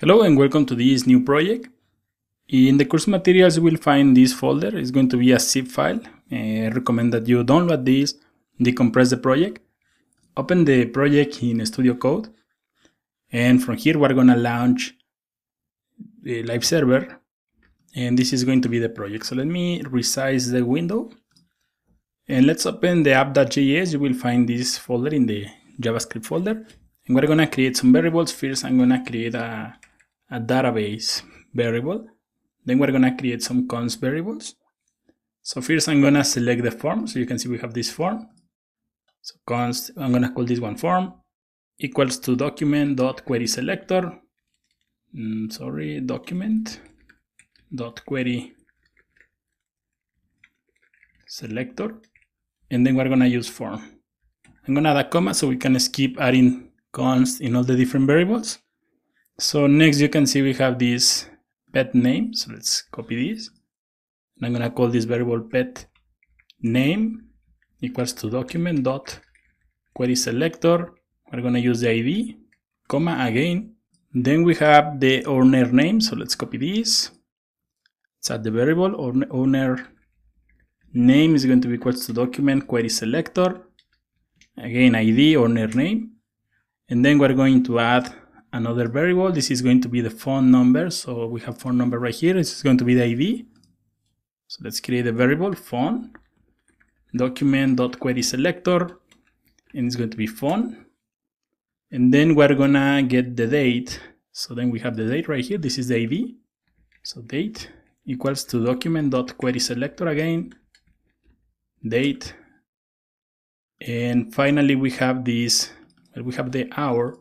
Hello and welcome to this new project. In the course materials you will find this folder, it's going to be a zip file. I uh, recommend that you download this, decompress the project, open the project in Studio Code, and from here we're gonna launch the live server, and this is going to be the project. So let me resize the window, and let's open the app.js, you will find this folder in the JavaScript folder, and we're gonna create some variables. First I'm gonna create a a database variable. Then we're gonna create some const variables. So first I'm gonna select the form. So you can see we have this form. So const, I'm gonna call this one form equals to document dot query selector. Mm, sorry, document dot query selector. And then we're gonna use form. I'm gonna add a comma so we can skip adding const in all the different variables. So next you can see we have this pet name. So let's copy this. And I'm gonna call this variable pet name equals to document dot query selector. We're gonna use the ID, comma again. Then we have the owner name. So let's copy this. It's at the variable owner name is going to be equals to document query selector. Again, ID owner name. And then we're going to add another variable. This is going to be the phone number. So we have phone number right here. This is going to be the ID. So let's create a variable phone document.query selector and it's going to be phone. And then we're gonna get the date. So then we have the date right here. This is the ID. So date equals to document.query selector again, date. And finally, we have this, we have the hour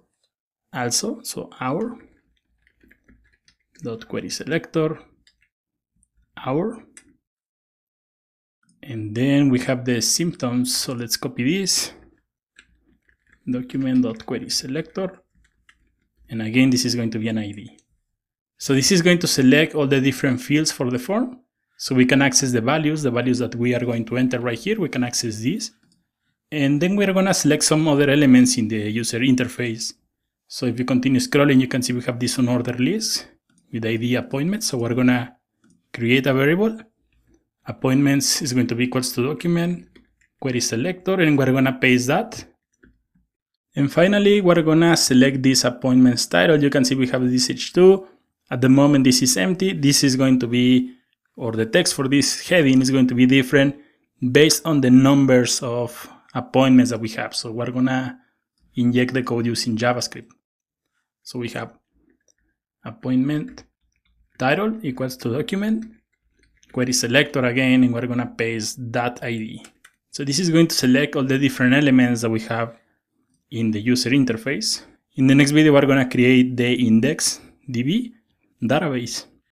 also so our dot query selector our and then we have the symptoms so let's copy this document dot query selector and again this is going to be an id so this is going to select all the different fields for the form so we can access the values the values that we are going to enter right here we can access this, and then we're going to select some other elements in the user interface so if you continue scrolling, you can see we have this unordered list with ID appointments. So we're gonna create a variable. Appointments is going to be equals to document, query selector, and we're gonna paste that. And finally, we're gonna select this appointments title. You can see we have this H2. At the moment, this is empty. This is going to be, or the text for this heading is going to be different based on the numbers of appointments that we have. So we're gonna inject the code using JavaScript. So we have appointment title equals to document query selector again, and we're gonna paste that ID. So this is going to select all the different elements that we have in the user interface. In the next video, we're gonna create the index DB database.